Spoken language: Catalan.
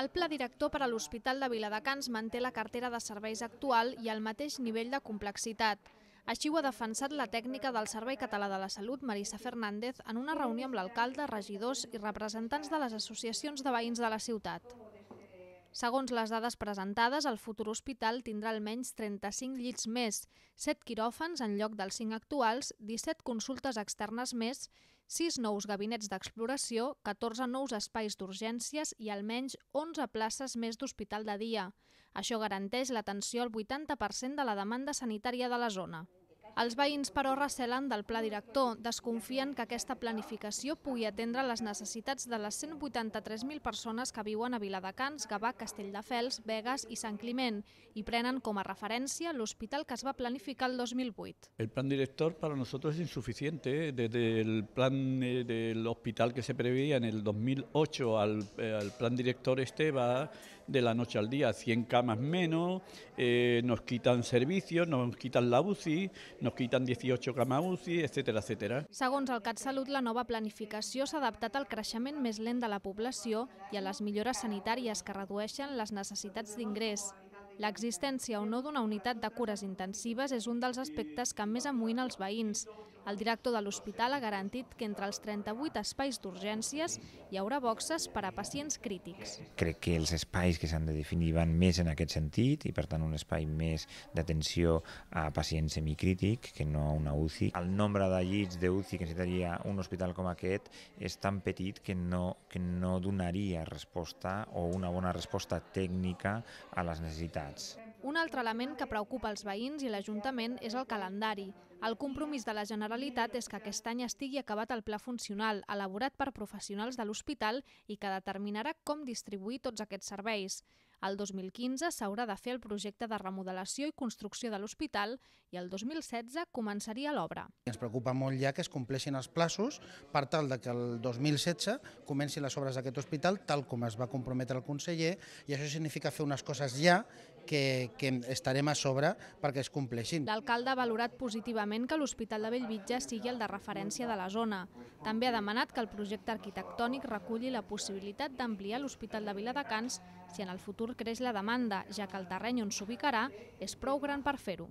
El pla director per a l'Hospital de Viladecans manté la cartera de serveis actual i el mateix nivell de complexitat. Així ho ha defensat la tècnica del Servei Català de la Salut, Marisa Fernández, en una reunió amb l'alcalde, regidors i representants de les associacions de veïns de la ciutat. Segons les dades presentades, el futur hospital tindrà almenys 35 llits més, 7 quiròfans en lloc dels 5 actuals, 17 consultes externes més, 6 nous gabinets d'exploració, 14 nous espais d'urgències i almenys 11 places més d'hospital de dia. Això garanteix l'atenció al 80% de la demanda sanitària de la zona. Els veïns, però, recelen del pla director. Desconfien que aquesta planificació pugui atendre les necessitats de les 183.000 persones que viuen a Viladecans, Gavà, Castelldefels, Vegas i Sant Climent i prenen com a referència l'hospital que es va planificar el 2008. El plan director para nosotros es insuficiente. ¿eh? Desde el plan eh, del hospital que se preveía en el 2008 al, eh, al plan director este va de la noche al día, 100 camas menos, eh, nos quitan servicios, nos quitan la UCI, nos nos quitan 18 camas UCI, etcètera, etcètera. Segons el CatSalut, la nova planificació s'ha adaptat al creixement més lent de la població i a les millores sanitàries que redueixen les necessitats d'ingrés. L'existència o no d'una unitat de cures intensives és un dels aspectes que més amoïna els veïns. El director de l'hospital ha garantit que entre els 38 espais d'urgències hi haurà boxes per a pacients crítics. Crec que els espais que s'han de definir van més en aquest sentit i, per tant, un espai més d'atenció a pacients semicrític que no a una UCI. El nombre de llits d'UCI que necessitaria un hospital com aquest és tan petit que no, que no donaria resposta o una bona resposta tècnica a les necessitats. Un altre element que preocupa els veïns i l'Ajuntament és el calendari. El compromís de la Generalitat és que aquest any estigui acabat el pla funcional, elaborat per professionals de l'hospital i que determinarà com distribuir tots aquests serveis. El 2015 s'haurà de fer el projecte de remodelació i construcció de l'hospital i el 2016 començaria l'obra. Ens preocupa molt ja que es compleixin els plaços per tal de que el 2016 comenci les obres d'aquest hospital tal com es va comprometre el conseller i això significa fer unes coses ja que, que estarem a sobre perquè es compleixin. L'alcalde ha valorat positivament que l'Hospital de Bellvitge sigui el de referència de la zona. També ha demanat que el projecte arquitectònic reculli la possibilitat d'ampliar l'Hospital de Viladecans si en el futur creix la demanda, ja que el terreny on s'ubicarà és prou gran per fer-ho.